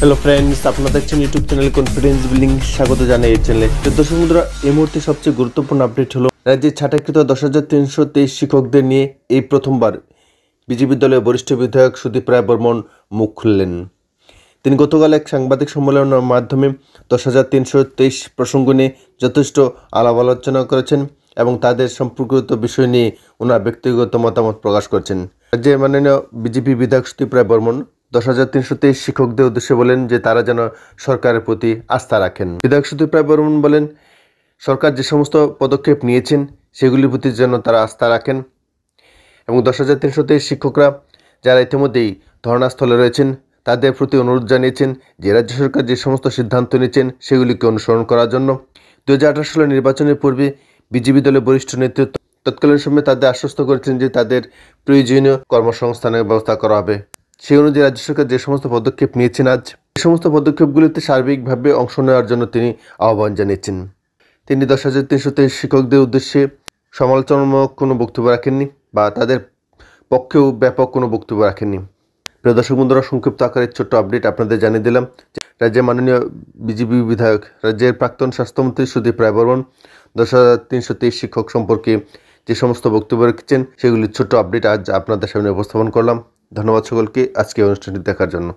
hello friends আপনারা দেখছেন YouTube channel confidence building স্বাগত জানাই এই চ্যানেলে দর্শক বন্ধুরা এই মুহূর্তে সবচেয়ে গুরুত্বপূর্ণ আপডেট হলো রাজ্যে ছাটাকৃত দশ হাজার তিনশো তেইশ শিক্ষকদের নিয়ে এই প্রথমবার বিজেপি দলের বরিষ্ঠ বিধায়ক সুদীপ রায় বর্মন মুখ খুললেন তিনি গতকাল এক সাংবাদিক সম্মেলনের মাধ্যমে দশ হাজার তিনশো তেইশ প্রসঙ্গ নিয়ে যথেষ্ট আলাপ আলোচনা করেছেন এবং তাদের সম্পর্কিত বিষয় নিয়ে ওনার ব্যক্তিগত মতামত প্রকাশ করেছেন রাজ্যের মাননীয় বিজেপি বিধায়ক সুদীপ রায় বর্মন দশ হাজার তিনশো তেইশ শিক্ষকদের উদ্দেশ্যে বলেন যে তারা যেন সরকারের প্রতি আস্থা রাখেন বিধায়ক রায় বর্মন বলেন সরকার যে সমস্ত পদক্ষেপ নিয়েছেন সেগুলির প্রতি যেন তারা আস্থা রাখেন এবং দশ হাজার তিনশো তেইশ শিক্ষকরা যারা ইতিমধ্যেই ধর্ণাস্থলে রয়েছেন তাদের প্রতি অনুরোধ জানিয়েছেন যে রাজ্য সরকার যে সমস্ত সিদ্ধান্ত নিয়েছেন সেগুলিকে অনুসরণ করার জন্য দু হাজার সালের নির্বাচনের পূর্বে বিজেপি দলের বরিষ্ঠ নেতৃত্ব তৎকালীন সময়ে তাদের আশ্বস্ত করেছেন যে তাদের প্রয়োজনীয় কর্মসংস্থানের ব্যবস্থা করা হবে সেই অনুযায়ী রাজ্য সরকার যে সমস্ত পদক্ষেপ নিয়েছেন আজ সে সমস্ত পদক্ষেপগুলিতে সার্বিকভাবে অংশ নেওয়ার জন্য তিনি আহ্বান জানিয়েছেন তিনি দশ হাজার তিনশো তেইশ শিক্ষকদের উদ্দেশ্যে সমালোচনামূলক কোনো বক্তব্য রাখেননি বা তাদের পক্ষেও ব্যাপক কোনো বক্তব্য রাখেননি প্রিয় দর্শক বন্ধুরা সংক্ষিপ্ত আকারের ছোট্ট আপডেট আপনাদের জানিয়ে দিলাম রাজ্যের মাননীয় বিজেপি বিধায়ক রাজ্যের প্রাক্তন স্বাস্থ্যমন্ত্রী সুদীপ রায়বর্মন দশ হাজার তিনশো তেইশ শিক্ষক সম্পর্কে যে সমস্ত বক্তব্য রেখেছেন সেগুলির ছোট্ট আপডেট আজ আপনাদের সামনে উপস্থাপন করলাম ধন্যবাদ সকলকে আজকে অনুষ্ঠানটি দেখার জন্য